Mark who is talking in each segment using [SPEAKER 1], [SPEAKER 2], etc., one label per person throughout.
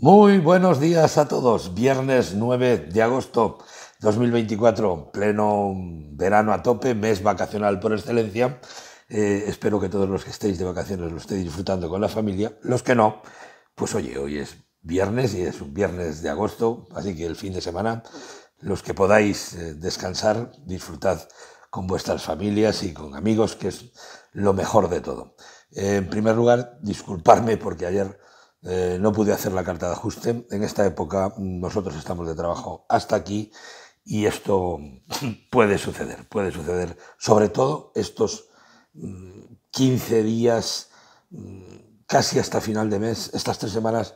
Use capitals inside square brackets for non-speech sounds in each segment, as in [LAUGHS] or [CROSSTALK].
[SPEAKER 1] Muy buenos días a todos. Viernes 9 de agosto 2024, pleno verano a tope, mes vacacional por excelencia. Eh, espero que todos los que estéis de vacaciones lo estéis disfrutando con la familia. Los que no, pues oye, hoy es viernes y es un viernes de agosto, así que el fin de semana, los que podáis eh, descansar, disfrutad con vuestras familias y con amigos, que es lo mejor de todo. Eh, en primer lugar, disculparme porque ayer eh, no pude hacer la carta de ajuste. En esta época mm, nosotros estamos de trabajo hasta aquí y esto [LAUGHS] puede suceder, puede suceder. Sobre todo estos 15 mm, días, mm, casi hasta final de mes, estas tres semanas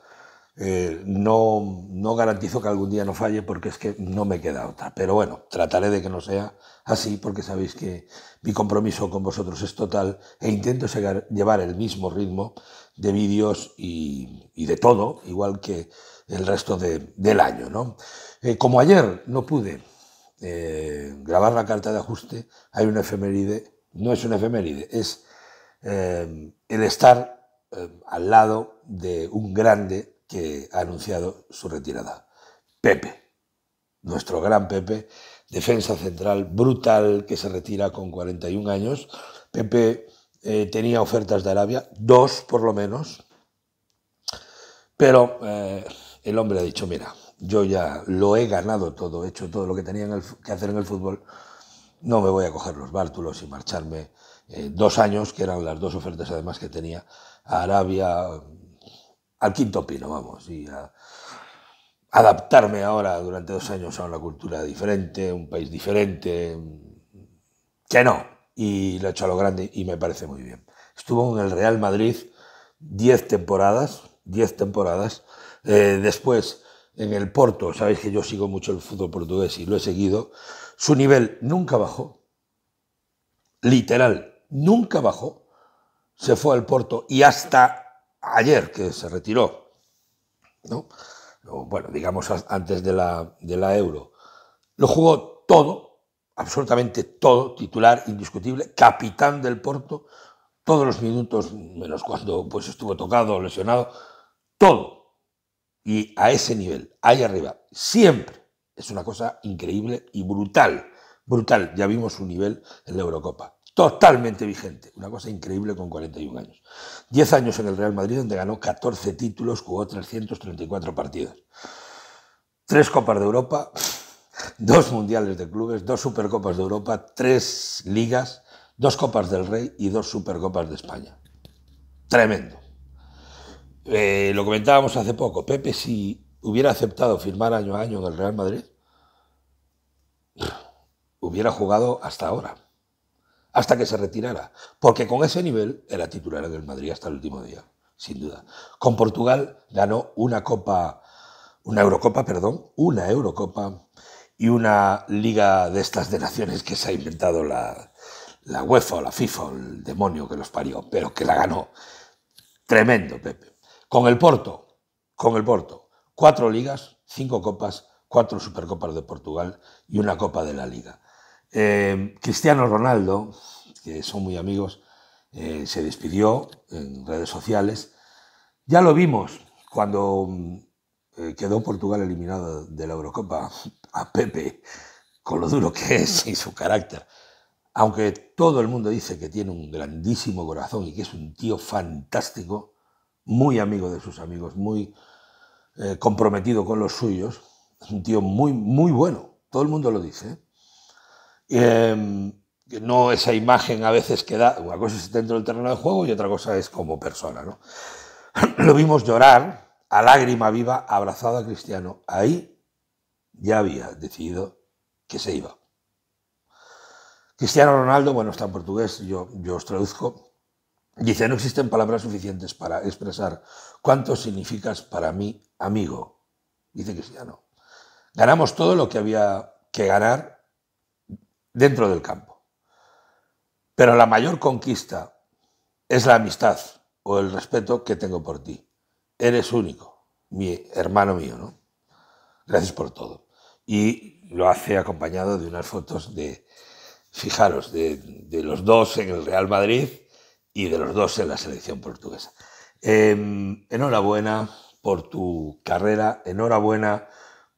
[SPEAKER 1] eh, no, no, garantizo que algún día no falle porque es que no me queda otra. Pero bueno, trataré de que no sea así porque sabéis que mi compromiso con vosotros es total e intento llevar el mismo ritmo de vídeos y, de todo, igual que el resto del año. Eh, como ayer no pude eh, grabar la carta de ajuste, hay una efeméride, no es una efeméride, es el estar al lado de un grande que ha anunciado su retirada. Pepe, nuestro gran Pepe, defensa central brutal que se retira con 41 años. Pepe eh, tenía ofertas de Arabia, dos por lo menos, pero eh, el hombre ha dicho, mira, yo ya lo he ganado todo, he hecho todo lo que tenía que hacer en el fútbol, no me voy a coger los bártulos y marcharme eh, dos años, que eran las dos ofertas además que tenía a Arabia, al quinto pino, vamos, y a adaptarme ahora durante dos años a una cultura diferente, un país diferente, que no, y lo he hecho a lo grande y me parece muy bien. Estuvo en el Real Madrid diez temporadas, Diez temporadas, eh, después en el Porto, sabéis que yo sigo mucho el fútbol portugués y lo he seguido, su nivel nunca bajó, literal, nunca bajó, se fue al Porto y hasta ayer que se retiró, ¿no? bueno, digamos antes de la, de la euro, lo jugó todo, absolutamente todo, titular indiscutible, capitán del Porto, todos los minutos, menos cuando pues, estuvo tocado o lesionado, todo. Y a ese nivel, ahí arriba, siempre. Es una cosa increíble y brutal, brutal. Ya vimos su nivel en la Eurocopa totalmente vigente. Una cosa increíble con 41 años. 10 años en el Real Madrid, donde ganó 14 títulos, jugó 334 partidos. Tres Copas de Europa, dos Mundiales de Clubes, dos Supercopas de Europa, tres Ligas, dos Copas del Rey y dos Supercopas de España. Tremendo. Eh, lo comentábamos hace poco, Pepe si hubiera aceptado firmar año a año en el Real Madrid, hubiera jugado hasta ahora, hasta que se retirara, porque con ese nivel era titular del Madrid hasta el último día, sin duda. Con Portugal ganó una copa, una Eurocopa, perdón, una Eurocopa y una liga de estas de naciones que se ha inventado la, UEFA o la FIFA, el demonio que los parió, pero que la ganó. Tremendo, Pepe. Con el Porto, con el Porto, cuatro ligas, cinco copas, cuatro Supercopas de Portugal y una Copa de la Liga. Eh, Cristiano Ronaldo, que son muy amigos, eh, se despidió en redes sociales. Ya lo vimos cuando mm, eh, quedó Portugal eliminado de la Eurocopa a Pepe, con lo duro que es y su carácter. Aunque todo el mundo dice que tiene un grandísimo corazón y que es un tío fantástico, muy amigo de sus amigos, muy comprometido con los suyos, un tío muy, muy bueno, todo el mundo lo dice. Em, no esa imagen a veces que da, una cosa es dentro del terreno de juego y otra cosa es como persona. ¿no? [CLEARS THROAT] Lo vimos llorar a lágrima viva abrazado a Cristiano. Ahí ya había decidido que se iba. Cristiano Ronaldo, bueno, está en portugués, yo, yo os traduzco, dice, no existen palabras suficientes para expresar cuánto significas para mí, amigo, dice Cristiano. Ganamos todo lo que había que ganar dentro del campo. Pero la mayor conquista es la amistad o el respeto que tengo por ti. Eres único, mi hermano mío, ¿no? Gracias por todo. Y lo hace acompañado de unas fotos de, fijaros, de, los dos en el Real Madrid y de los dos en la selección portuguesa. Em, enhorabuena por tu carrera, enhorabuena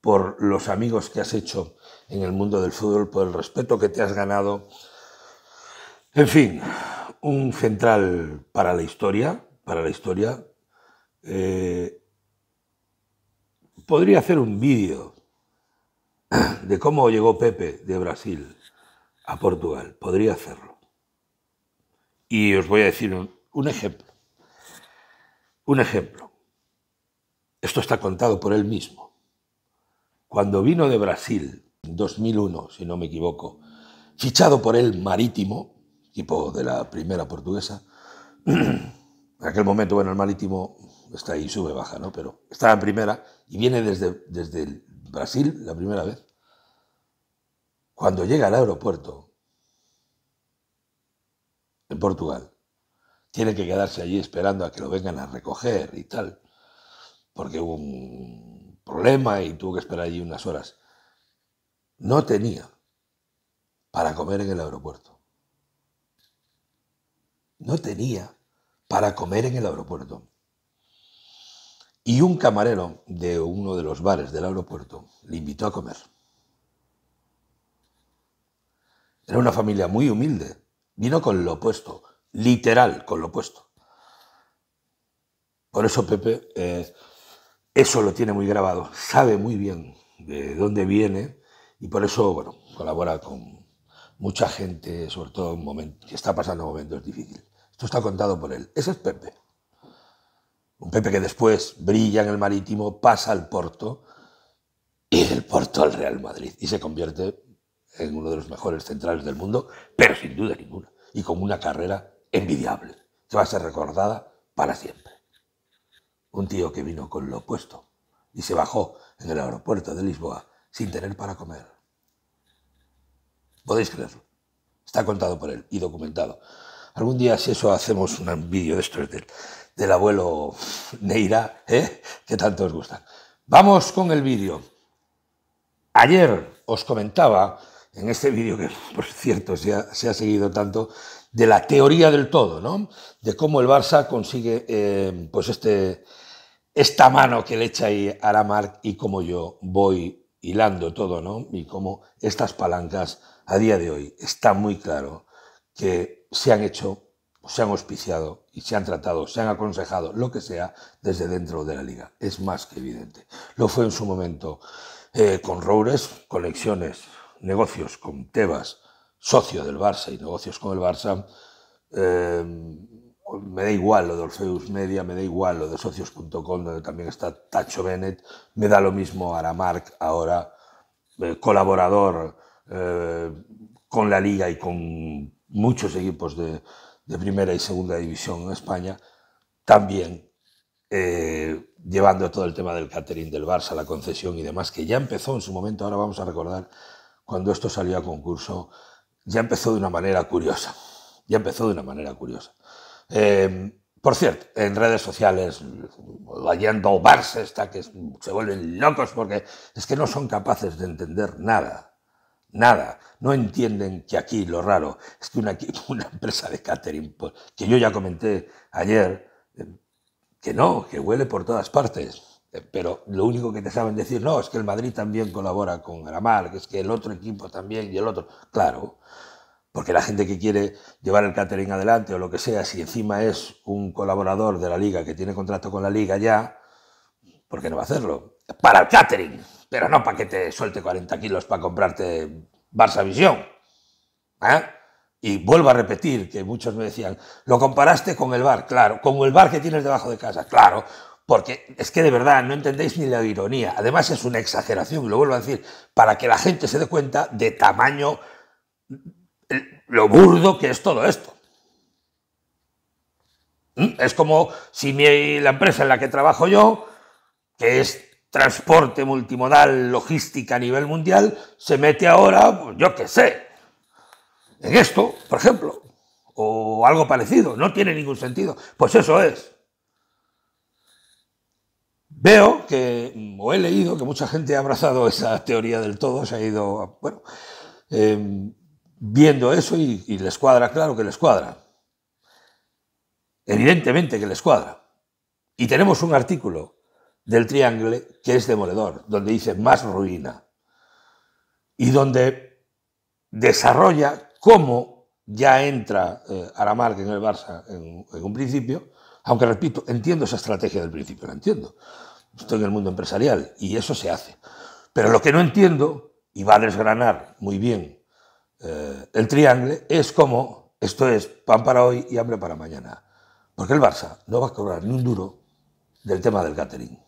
[SPEAKER 1] por los amigos que has hecho en el mundo del fútbol por el respeto que te has ganado. En fin, un central para la historia, para la historia. Eh, podría hacer un vídeo de cómo llegó Pepe de Brasil a Portugal. Podría hacerlo. Y os voy a decir un ejemplo. Un ejemplo. Esto está contado por él mismo. Cuando vino de Brasil 2001, si no me equivoco, fichado por el Marítimo, equipo de la primera portuguesa. [CLEARS THROAT] en aquel momento, bueno, el Marítimo está ahí, sube, baja, ¿no? Pero estaba en primera y viene desde, desde Brasil la primera vez. Cuando llega al aeropuerto, en Portugal, tiene que quedarse allí esperando a que lo vengan a recoger y tal, porque hubo un problema y tuvo que esperar allí unas horas no tenía para comer en el aeropuerto. No tenía para comer en el aeropuerto. Y un camarero de uno de los bares del aeropuerto le invitó a comer. Era una familia muy humilde. Vino con lo opuesto, literal, con lo opuesto. Por eso Pepe eh, eso lo tiene muy grabado. Sabe muy bien de dónde viene y por eso, bueno, colabora con mucha gente, sobre todo en momentos, que está pasando momentos difíciles. Esto está contado por él. Ese es Pepe. Un Pepe que después brilla en el marítimo, pasa al Porto y del Porto al Real Madrid. Y se convierte en uno de los mejores centrales del mundo, pero sin duda ninguna. Y con una carrera envidiable, que va a ser recordada para siempre. Un tío que vino con lo opuesto y se bajó en el aeropuerto de Lisboa sin tener para comer Podéis creerlo. Está contado por él y documentado. Algún día, si eso, hacemos un vídeo de estos del, del abuelo Neira, ¿eh? que tanto os gusta. Vamos con el vídeo. Ayer os comentaba, en este vídeo que, por cierto, se ha, se ha, seguido tanto, de la teoría del todo, ¿no? De cómo el Barça consigue, eh, pues, este, esta mano que le echa ahí a la Marc y cómo yo voy hilando todo, ¿no? Y cómo estas palancas a día de hoy está muy claro que se han hecho, se han auspiciado y se han tratado, se han aconsejado, lo que sea, desde dentro de la liga. Es más que evidente. Lo fue en su momento eh, con Roures, conexiones, negocios con Tebas, socio del Barça y negocios con el Barça. Eh, me da igual lo de Orfeus Media, me da igual lo de socios.com, donde también está Tacho Bennett, me da lo mismo Aramark ahora, eh, colaborador eh, con la liga y con muchos equipos de, primera y segunda división en España, también eh, llevando todo el tema del catering del Barça, la concesión y demás, que ya empezó en su momento, ahora vamos a recordar, cuando esto salió a concurso, ya empezó de una manera curiosa, ya empezó de una manera curiosa. Eh, por cierto, en redes sociales, leyendo Barça, está que se vuelven locos porque es que no son capaces de entender nada Nada. No entienden que aquí lo raro es que una, [LAUGHS] empresa de catering, pues, que yo ya comenté ayer, eh, que no, que huele por todas partes. Eh, pero lo único que te saben decir, no, es que el Madrid también colabora con Gramar, que es que el otro equipo también y el otro. Claro, porque la gente que quiere llevar el catering adelante o lo que sea, si encima es un colaborador de la liga que tiene contrato con la liga ya, ¿por qué no va a hacerlo? Para el catering, pero no para que te suelte 40 kilos para comprarte Barça Visión. ¿eh? Y vuelvo a repetir que muchos me decían, lo comparaste con el bar, claro, con el bar que tienes debajo de casa, claro, porque es que de verdad no entendéis ni la ironía. Además es una exageración, lo vuelvo a decir, para que la gente se dé cuenta de tamaño, lo burdo que es todo esto. ¿Mm? Es como si mi, la empresa en la que trabajo yo, que es transporte multimodal, logística a nivel mundial, se mete ahora, pues, yo qué sé, en esto, por ejemplo, o algo parecido. No tiene ningún sentido. Pues eso es. Veo que, o he leído, que mucha gente ha abrazado esa teoría del todo, se ha ido, bueno, em, viendo eso y, y les cuadra, claro que les cuadra. Evidentemente que les cuadra. Y tenemos un artículo del Triángulo que es demoledor, donde dice más ruina y donde desarrolla cómo ya entra eh, Aramark en el Barça en, un principio, aunque repito, entiendo esa estrategia del principio, la entiendo. Estoy en el mundo empresarial y eso se hace. Pero lo que no entiendo, y va a desgranar muy bien eh, el Triángulo, es cómo esto es pan para hoy y hambre para mañana. Porque el Barça no va a cobrar ni un duro del tema del catering.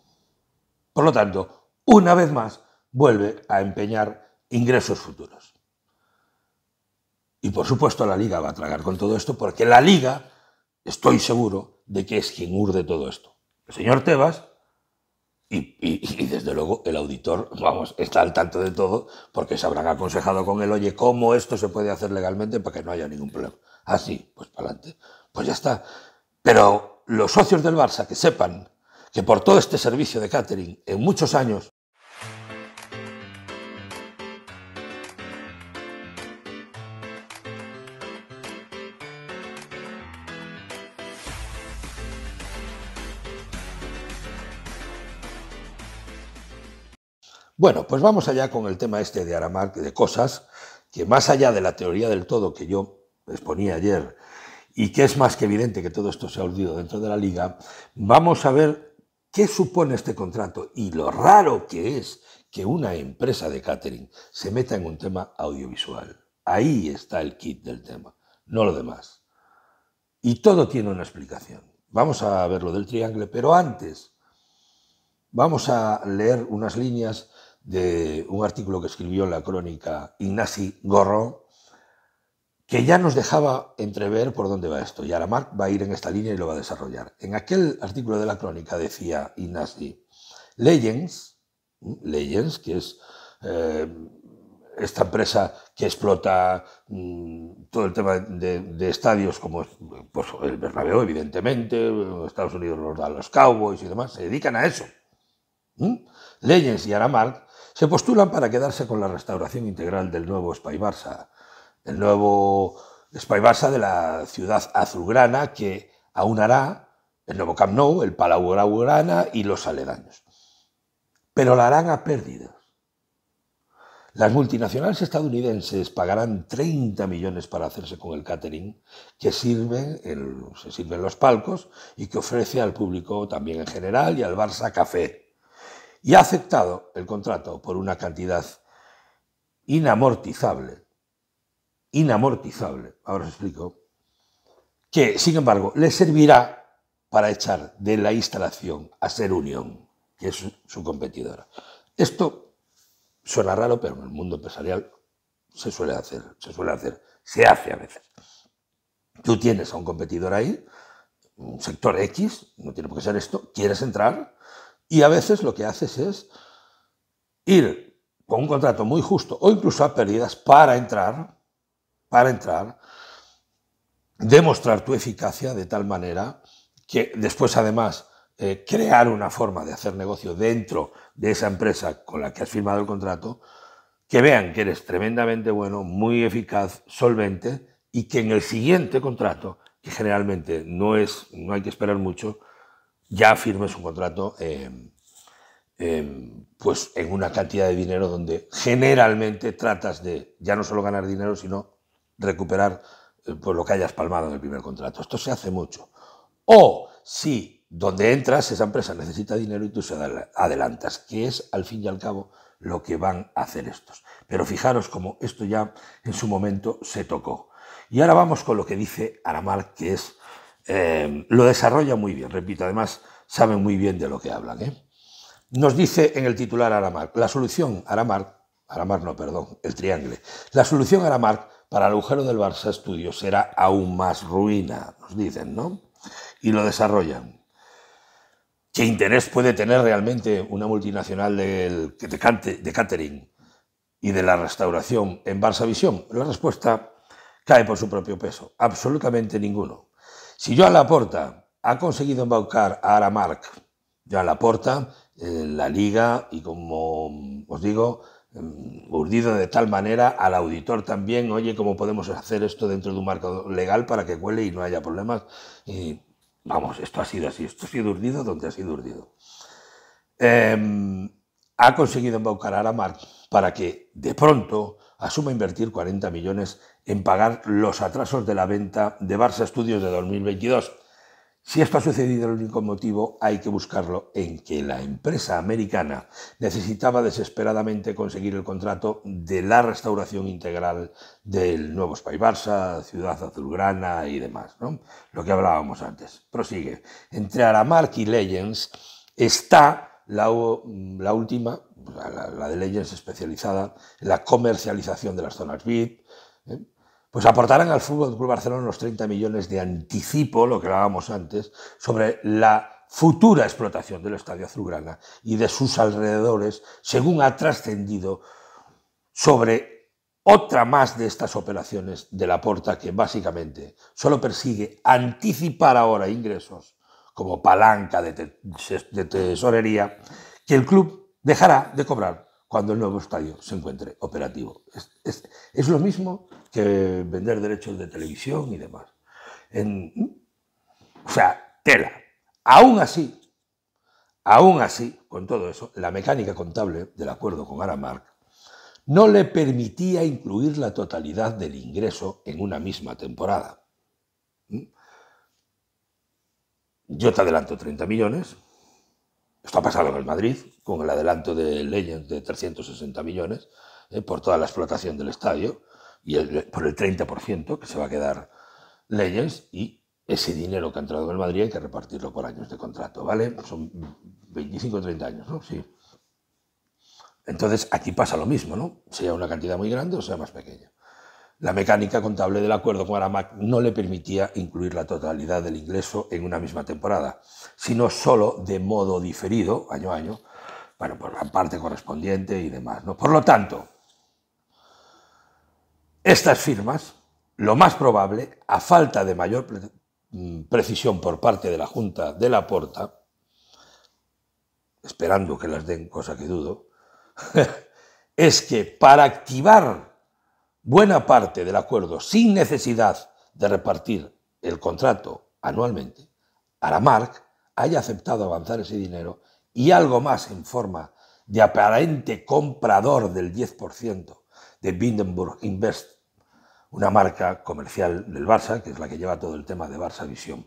[SPEAKER 1] Por lo tanto, una vez más, vuelve a empeñar ingresos futuros. Y por supuesto la liga va a tragar con todo esto porque la liga, estoy seguro, de que es quien urde todo esto. El señor Tebas y, desde luego el auditor, vamos, está al tanto de todo porque se habrán aconsejado con él, oye, ¿cómo esto se puede hacer legalmente para que no haya ningún problema? Así, ah, pues para adelante. Pues ya está. Pero los socios del Barça que sepan que por todo este servicio de catering en muchos años Bueno, pues vamos allá con el tema este de Aramark, de cosas, que más allá de la teoría del todo que yo exponía ayer, y que es más que evidente que todo esto se ha olvidado dentro de la liga, vamos a ver ¿Qué supone este contrato? Y lo raro que es que una empresa de catering se meta en un tema audiovisual. Ahí está el kit del tema, no lo demás. Y todo tiene una explicación. Vamos a ver lo del triángulo, pero antes vamos a leer unas líneas de un artículo que escribió la crónica Ignacy Gorro que ya nos dejaba entrever por dónde va esto. Y Aramark va a ir en esta línea y lo va a desarrollar. En aquel artículo de la crónica decía Inasdi, Legends, Legends, que es eh, esta empresa que explota mm, todo el tema de, estadios como pues, el Bernabéu, evidentemente, Estados Unidos los da los Cowboys y demás, se dedican a eso. Legends y Aramark se postulan para quedarse con la restauración integral del nuevo Spy Barça el nuevo Spy Barça de la ciudad azulgrana que aunará el nuevo Camp Nou, el Palau Blaugrana y los aledaños. Pero la harán a pérdidas. Las multinacionales estadounidenses pagarán 30 millones para hacerse con el catering que sirve en se sirven los palcos y que ofrece al público también en general y al Barça café. Y ha aceptado el contrato por una cantidad inamortizable inamortizable, ahora os explico, que, sin embargo, le servirá para echar de la instalación a Ser Unión, que es su competidora. Esto suena raro, pero en el mundo empresarial se suele hacer, se suele hacer, se hace a veces. Tú tienes a un competidor ahí, un sector X, no tiene por qué ser esto, quieres entrar y a veces lo que haces es ir con un contrato muy justo o incluso a pérdidas para entrar para entrar, demostrar tu eficacia de tal manera que después además eh, crear una forma de hacer negocio dentro de esa empresa con la que has firmado el contrato, que vean que eres tremendamente bueno, muy eficaz, solvente y que en el siguiente contrato, que generalmente no es, no hay que esperar mucho, ya firmes un contrato em, em, pues en una cantidad de dinero donde generalmente tratas de ya no solo ganar dinero, sino recuperar eh, por pues, lo que hayas palmado en el primer contrato. Esto se hace mucho. O si donde entras esa empresa necesita dinero y tú se adelantas, que es al fin y al cabo lo que van a hacer estos. Pero fijaros como esto ya en su momento se tocó. Y ahora vamos con lo que dice Aramar, que es, eh, lo desarrolla muy bien, repito, además saben muy bien de lo que hablan. ¿eh? Nos dice en el titular Aramark, la solución Aramark, Aramark no, perdón, el triángulo, la solución Aramark para el agujero del Barça Estudio será aún más ruina, nos dicen, ¿no? Y lo desarrollan. ¿Qué interés puede tener realmente una multinacional del, de, cante, catering y de la restauración en Barça Visión? La respuesta cae por su propio peso. Absolutamente ninguno. Si Joan Laporta ha conseguido embaucar a Aramark, Joan Laporta, la liga y como os digo, Mm, urdido de tal manera al auditor también, oye, ¿cómo podemos hacer esto dentro de un marco legal para que cuele y no haya problemas? Y vamos, esto ha sido así, esto ha sido urdido donde ha sido urdido. Em, ha conseguido embaucar a Aramark para que de pronto asuma invertir 40 millones en pagar los atrasos de la venta de Barça Studios de 2022 si esto ha sucedido, el único motivo hay que buscarlo en que la empresa americana necesitaba desesperadamente conseguir el contrato de la restauración integral del nuevo Spy Barça, Ciudad Azulgrana y demás, lo que hablábamos antes. Prosigue. Entre Aramark y Legends está la, última, la, de Legends especializada la comercialización de las zonas VIP. ¿eh? pues aportarán al Fútbol Club Barcelona los 30 millones de anticipo, lo que hablábamos antes, sobre la futura explotación del Estadio Azulgrana y de sus alrededores, según ha trascendido sobre otra más de estas operaciones de la Porta que básicamente solo persigue anticipar ahora ingresos como palanca de, tesorería que el club dejará de cobrar cuando el nuevo estadio se encuentre operativo. es lo mismo que vender derechos de televisión y demás. En, o sea, tela. Aún así, aún así, con todo eso, la mecánica contable del acuerdo con Aramark no le permitía incluir la totalidad del ingreso en una misma temporada. Yo te adelanto 30 millones, esto ha pasado en el Madrid, con el adelanto de Legends de 360 millones ¿eh? por toda la explotación del estadio y el, por el 30% que se va a quedar Leyes y ese dinero que ha entrado en el Madrid hay que repartirlo por años de contrato, ¿vale? Son 25 o 30 años, ¿no? Sí. Entonces aquí pasa lo mismo, ¿no? Sea una cantidad muy grande o sea más pequeña. La mecánica contable del acuerdo con Aramac no le permitía incluir la totalidad del ingreso en una misma temporada, sino solo de modo diferido, año a año, bueno, por la parte correspondiente y demás. ¿no? Por lo tanto, estas firmas, lo más probable, a falta de mayor mm, precisión por parte de la Junta de la Porta, esperando que las den, cosa que dudo, [LAUGHS] es que para activar buena parte del acuerdo sin necesidad de repartir el contrato anualmente, Aramark haya aceptado avanzar ese dinero y algo más en forma de aparente comprador del 10% de Bindenburg Invest una marca comercial del Barça, que es la que lleva todo el tema de Barça Visión.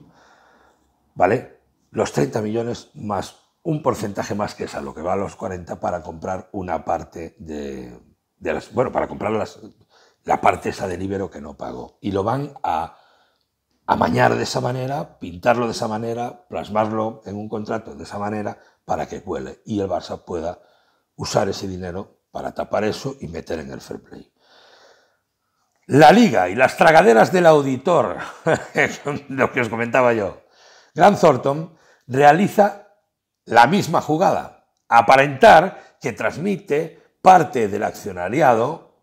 [SPEAKER 1] ¿Vale? Los 30 millones más un porcentaje más que es lo que va a los 40 para comprar una parte de, las. Bueno, para comprar la parte esa de libero que no pagó. Y lo van a amañar de esa manera, pintarlo de esa manera, plasmarlo en un contrato de esa manera para que cuele y el Barça pueda usar ese dinero para tapar eso y meter en el fair play. La liga y las tragaderas del auditor, [LAUGHS] lo que os comentaba yo. Grant Thornton realiza la misma jugada, aparentar que transmite parte del accionariado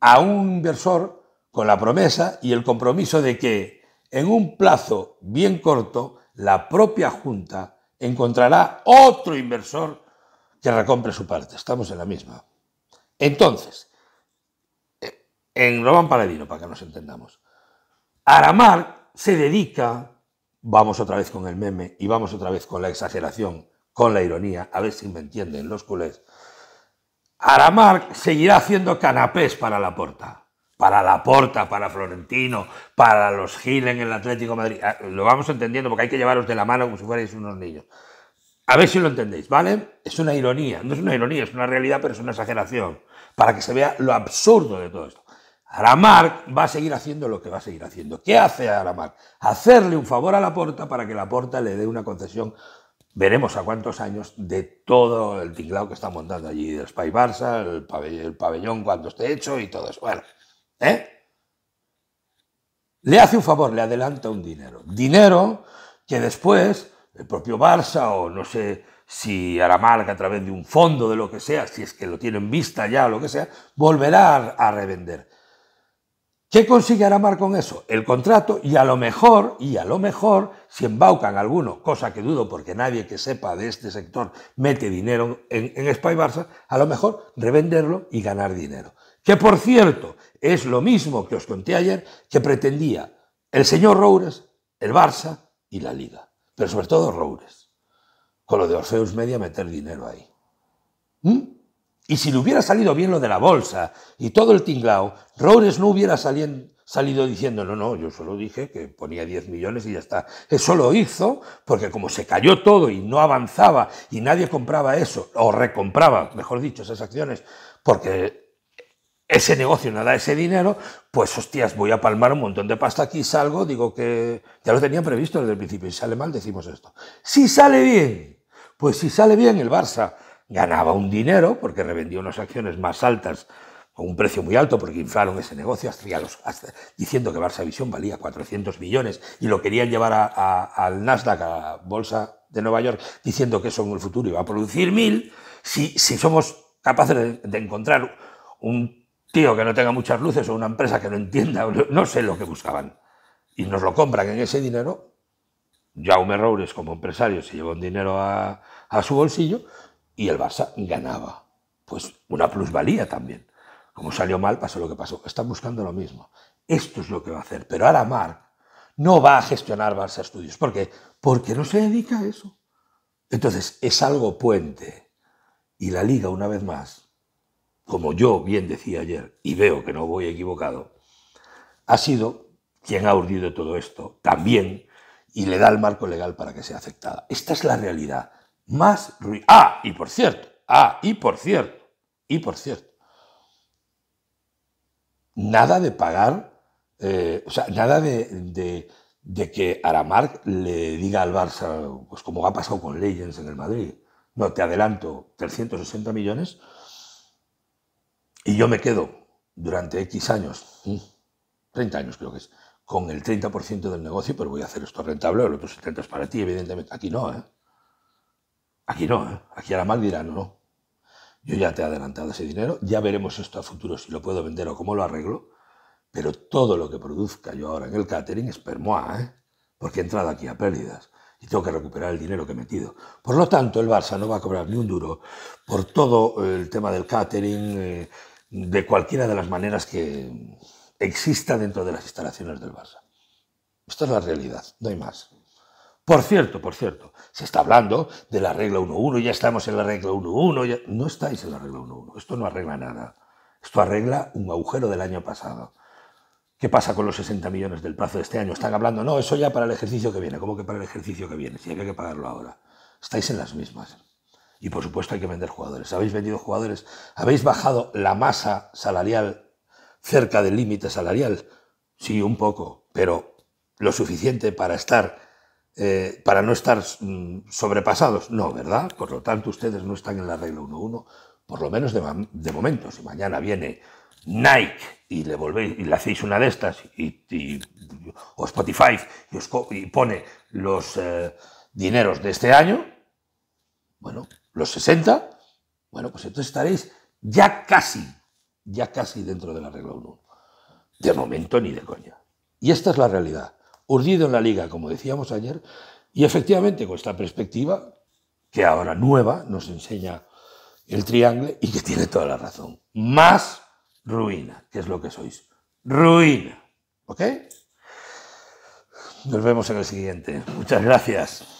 [SPEAKER 1] a un inversor con la promesa y el compromiso de que en un plazo bien corto la propia Junta encontrará otro inversor que recompre su parte. Estamos en la misma. Entonces, en Roman Paladino, para que nos entendamos. Aramar se dedica, vamos otra vez con el meme y vamos otra vez con la exageración, con la ironía, a ver si me entienden los culés. Aramar seguirá haciendo canapés para la porta. Para la porta, para Florentino, para los Gil en el Atlético Madrid. Ah, lo vamos entendiendo porque hay que llevaros de la mano como si fuerais unos niños. A ver si lo entendéis, ¿vale? Es una ironía, no es una ironía, es una realidad, pero es una exageración, para que se vea lo absurdo de todo esto. Aramark va a seguir haciendo lo que va a seguir haciendo. ¿Qué hace Aramark? Hacerle un favor a la Porta para que la Porta le dé una concesión, veremos a cuántos años, de todo el tinglado que está montando allí, del Spy Barça, el pabellón, cuando esté hecho y todo eso. Bueno, ¿eh? Le hace un favor, le adelanta un dinero. Dinero que después el propio Barça o no sé si Aramark a través de un fondo de lo que sea, si es que lo tienen vista ya o lo que sea, volverá a revender. ¿Qué consigue Aramar con eso? El contrato y a lo mejor, y a lo mejor, si embaucan alguno, cosa que dudo porque nadie que sepa de este sector mete dinero en, en Spy Barça, a lo mejor revenderlo y ganar dinero. Que por cierto, es lo mismo que os conté ayer que pretendía el señor Roures, el Barça y la Liga. Pero sobre todo Roures. Con lo de Orfeus Media meter dinero ahí. ¿Mm? Y si le hubiera salido bien lo de la bolsa y todo el tinglao, Roures no hubiera salido diciendo, no, no, yo solo dije que ponía 10 millones y ya está. Eso lo hizo porque como se cayó todo y no avanzaba y nadie compraba eso, o recompraba, mejor dicho, esas acciones, porque ese negocio no da ese dinero, pues hostias, voy a palmar un montón de pasta aquí, salgo, digo que ya lo tenían previsto desde el principio, si sale mal decimos esto. Si sale bien, pues si sale bien el Barça ganaba un dinero porque revendió unas acciones más altas a un precio muy alto porque inflaron ese negocio hasta, diciendo que Barça Visión valía 400 millones y lo querían llevar a, al Nasdaq, a la Bolsa de Nueva York, diciendo que eso en el futuro iba a producir mil. Si, si somos capaces de, encontrar un tío que no tenga muchas luces o una empresa que no entienda, no sé lo que buscaban, y nos lo compran en ese dinero, Jaume Roures como empresario se llevó un dinero a, a su bolsillo, y el Barça ganaba. Pues una plusvalía también. Como salió mal, pasó lo que pasó. Están buscando lo mismo. Esto es lo que va a hacer. Pero ahora Marc no va a gestionar Barça Estudios. ¿Por qué? Porque no se dedica a eso. Entonces, es algo puente. Y la liga, una vez más, como yo bien decía ayer, y veo que no voy equivocado, ha sido quien ha urdido todo esto también y le da el marco legal para que sea aceptada. Esta es la realidad más ruido. Ah, y por cierto, ah, y por cierto, y por cierto. Nada de pagar, eh, o sea, nada de, de, que Aramark le diga al Barça, pues como ha pasado con Legends en el Madrid, no, te adelanto 360 millones y yo me quedo durante X años, 30 mm, años creo que es, con el 30% del negocio, pero voy a hacer esto rentable, el otro 70 es para ti, evidentemente, aquí no, ¿eh? Aquí no, ¿eh? aquí a la dirá no. Yo ya te he adelantado ese dinero, ya veremos esto a futuro si lo puedo vender o cómo lo arreglo, pero todo lo que produzca yo ahora en el catering es permoa, ¿eh? porque he entrado aquí a pérdidas y tengo que recuperar el dinero que he metido. Por lo tanto, el Barça no va a cobrar ni un duro por todo el tema del catering, eh, de cualquiera de las maneras que exista dentro de las instalaciones del Barça. Esta es la realidad, no hay más. Por cierto, por cierto, se está hablando de la regla 1.1, ya estamos en la regla 1.1, no estáis en la regla 1-1. esto no arregla nada, esto arregla un agujero del año pasado. ¿Qué pasa con los 60 millones del plazo de este año? Están hablando, no, eso ya para el ejercicio que viene, ¿cómo que para el ejercicio que viene? Si hay que pagarlo ahora. Estáis en las mismas. Y por supuesto hay que vender jugadores. Habéis vendido jugadores, habéis bajado la masa salarial cerca del límite salarial. Sí, un poco, pero lo suficiente para estar eh, para no estar mm, sobrepasados. No, ¿verdad? Por lo tanto, ustedes no están en la regla 1.1, por lo menos de, momento. Si mañana viene Nike y le volvéis y le hacéis una de estas, y, o Spotify y, pone los eh, dineros de este año, bueno, los 60, bueno, pues entonces estaréis ya casi, ya casi dentro de la regla 1. De momento ni de coña. Y esta es la realidad urdido en la liga, como decíamos ayer, y efectivamente con esta perspectiva, que ahora nueva nos enseña el triángulo y que tiene toda la razón. Más ruina, que es lo que sois. Ruina. ¿Ok? Nos vemos en el siguiente. Muchas gracias.